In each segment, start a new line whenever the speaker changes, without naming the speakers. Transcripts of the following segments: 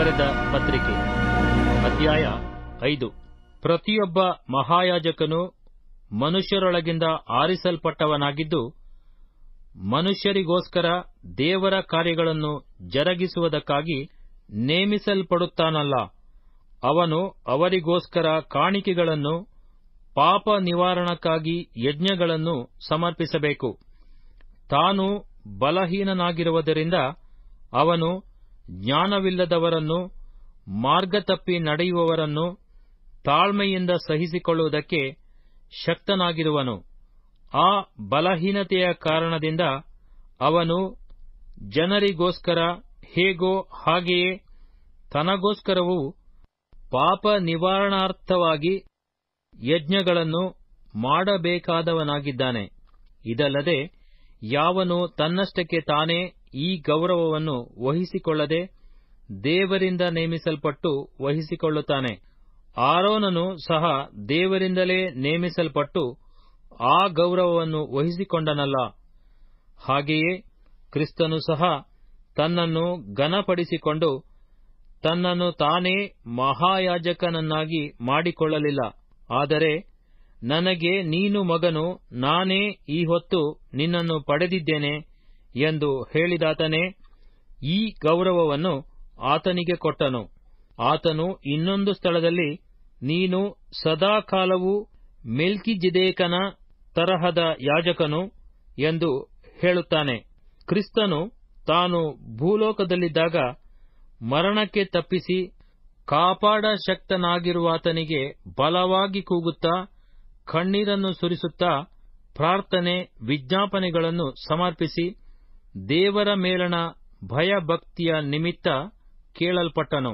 ಬರೆದ ಪತ್ರಿಕೆ ಅಧ್ಯಾಯ ಐದು ಪ್ರತಿಯೊಬ್ಬ ಮಹಾಯಾಜಕನು ಮನುಷ್ಯರೊಳಗಿಂದ ಆರಿಸಲ್ಪಟ್ಟವನಾಗಿದ್ದು ಮನುಷ್ಯರಿಗೋಸ್ಕರ ದೇವರ ಕಾರ್ಯಗಳನ್ನು ಜರಗಿಸುವುದಕ್ಕಾಗಿ ನೇಮಿಸಲ್ಪಡುತ್ತಾನಲ್ಲ ಅವನು ಅವರಿಗೋಸ್ಕರ ಕಾಣಿಕೆಗಳನ್ನು ಪಾಪ ನಿವಾರಣಕ್ಕಾಗಿ ಯಜ್ಞಗಳನ್ನು ಸಮರ್ಪಿಸಬೇಕು ತಾನು ಬಲಹೀನನಾಗಿರುವುದರಿಂದ ಅವನು ಜ್ಞಾನವಿಲ್ಲದವರನ್ನು ಮಾರ್ಗ ತಪ್ಪಿ ನಡೆಯುವವರನ್ನು ತಾಳ್ಮೆಯಿಂದ ಸಹಿಸಿಕೊಳ್ಳುವುದಕ್ಕೆ ಶಕ್ತನಾಗಿರುವನು ಆ ಬಲಹೀನತೆಯ ಕಾರಣದಿಂದ ಅವನು ಜನರಿಗೋಸ್ಕರ ಹೇಗೋ ಹಾಗೆಯೇ ತನಗೋಸ್ಕರವೂ ಪಾಪ ನಿವಾರಣಾರ್ಥವಾಗಿ ಯಜ್ಞಗಳನ್ನು ಮಾಡಬೇಕಾದವನಾಗಿದ್ದಾನೆ ಇದಲ್ಲದೆ ಯಾವನು ತನ್ನಷ್ಟಕ್ಕೆ ತಾನೇ ಈ ಗೌರವವನ್ನು ವಹಿಸಿಕೊಳ್ಳದೆ ದೇವರಿಂದ ನೇಮಿಸಲ್ಪಟ್ಟು ವಹಿಸಿಕೊಳ್ಳುತ್ತಾನೆ ಆರೋನನು ಸಹ ದೇವರಿಂದಲೇ ನೇಮಿಸಲ್ಪಟ್ಟು ಆ ಗೌರವವನ್ನು ವಹಿಸಿಕೊಂಡನಲ್ಲ ಹಾಗೆಯೇ ಕ್ರಿಸ್ತನು ಸಹ ತನ್ನನ್ನು ಘನಪಡಿಸಿಕೊಂಡು ತನ್ನನ್ನು ತಾನೇ ಮಹಾಯಾಜಕನನ್ನಾಗಿ ಮಾಡಿಕೊಳ್ಳಲಿಲ್ಲ ಆದರೆ ನನಗೆ ನೀನು ಮಗನು ನಾನೇ ಈ ಹೊತ್ತು ನಿನ್ನನ್ನು ಪಡೆದಿದ್ದೇನೆ ಎಂದು ಹೇಳಿದಾತನೇ ಈ ಗೌರವವನ್ನು ಆತನಿಗೆ ಕೊಟ್ಟನು ಆತನು ಇನ್ನೊಂದು ಸ್ಥಳದಲ್ಲಿ ನೀನು ಸದಾಕಾಲವೂ ಮೆಲ್ಕಿಜಿದೇಕನ ತರಹದ ಯಾಜಕನು ಎಂದು ಹೇಳುತ್ತಾನೆ ಕ್ರಿಸ್ತನು ತಾನು ಭೂಲೋಕದಲ್ಲಿದ್ದಾಗ ಮರಣಕ್ಕೆ ತಪ್ಪಿಸಿ ಕಾಪಾಡ ಆತನಿಗೆ ಬಲವಾಗಿ ಕೂಗುತ್ತಾ ಕಣ್ಣೀರನ್ನು ಸುರಿಸುತ್ತಾ ಪ್ರಾರ್ಥನೆ ವಿಜ್ಞಾಪನೆಗಳನ್ನು ಸಮರ್ಪಿಸಿ ದೇವರ ಮೇಲಣ ಭಯಭಕ್ತಿಯ ನಿಮಿತ್ತ ಕೇಳಲ್ಪಟ್ಟನು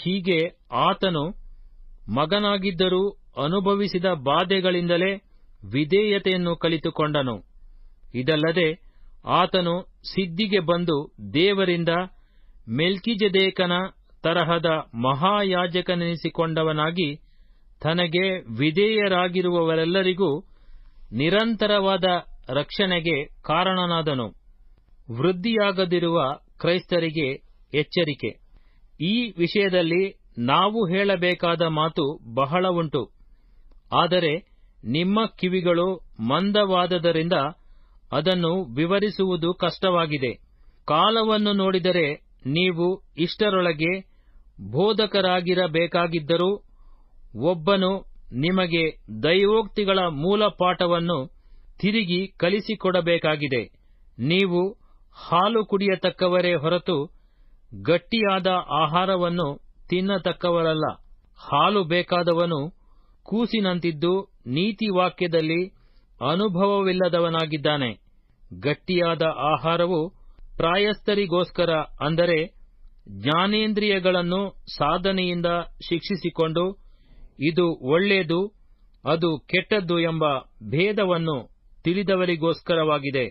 ಹೀಗೆ ಆತನು ಮಗನಾಗಿದ್ದರೂ ಅನುಭವಿಸಿದ ಬಾಧೆಗಳಿಂದಲೇ ವಿಧೇಯತೆಯನ್ನು ಕಲಿತುಕೊಂಡನು ಇದಲ್ಲದೆ ಆತನು ಸಿದ್ದಿಗೆ ಬಂದು ದೇವರಿಂದ ಮೆಲ್ಕಿಜದೇಕನ ತರಹದ ಮಹಾಯಾಜಕನೆನಿಸಿಕೊಂಡವನಾಗಿ ತನಗೆ ವಿಧೇಯರಾಗಿರುವವರೆಲ್ಲರಿಗೂ ನಿರಂತರವಾದ ರಕ್ಷಣೆಗೆ ಕಾರಣನಾದನು ವೃದ್ಧಿಯಾಗದಿರುವ ಕ್ರೈಸ್ತರಿಗೆ ಎಚ್ಚರಿಕೆ ಈ ವಿಷಯದಲ್ಲಿ ನಾವು ಹೇಳಬೇಕಾದ ಮಾತು ಬಹಳ ಉಂಟು ಆದರೆ ನಿಮ್ಮ ಕಿವಿಗಳು ಮಂದವಾದದರಿಂದ ಅದನ್ನು ವಿವರಿಸುವುದು ಕಷ್ಟವಾಗಿದೆ ಕಾಲವನ್ನು ನೋಡಿದರೆ ನೀವು ಇಷ್ಟರೊಳಗೆ ಬೋಧಕರಾಗಿರಬೇಕಾಗಿದ್ದರೂ ಒಬ್ಬನು ನಿಮಗೆ ದೈವೋಕ್ತಿಗಳ ಮೂಲ ಪಾಠವನ್ನು ತಿರುಗಿ ಕಲಿಸಿಕೊಡಬೇಕಾಗಿದೆ ನೀವು ಹಾಲು ಕುಡಿಯತಕ್ಕವರೇ ಹೊರತು ಗಟ್ಟಿಯಾದ ಆಹಾರವನ್ನು ತಿನ್ನತಕ್ಕವರಲ್ಲ ಹಾಲು ಬೇಕಾದವನು ಕೂಸಿನಂತಿದ್ದು ನೀತಿ ವಾಕ್ಯದಲ್ಲಿ ಅನುಭವವಿಲ್ಲದವನಾಗಿದ್ದಾನೆ ಗಟ್ಟಿಯಾದ ಆಹಾರವು ಪ್ರಾಯಸ್ಥರಿಗೋಸ್ಕರ ಅಂದರೆ ಜ್ಞಾನೇಂದ್ರಿಯಗಳನ್ನು ಸಾಧನೆಯಿಂದ ಶಿಕ್ಷಿಸಿಕೊಂಡು ಇದು ಒಳ್ಳೆಯದು ಅದು ಕೆಟ್ಟದ್ದು ಎಂಬ ಭೇದವನ್ನು ತಿಳಿದವರಿಗೋಸ್ಕರವಾಗಿದೆ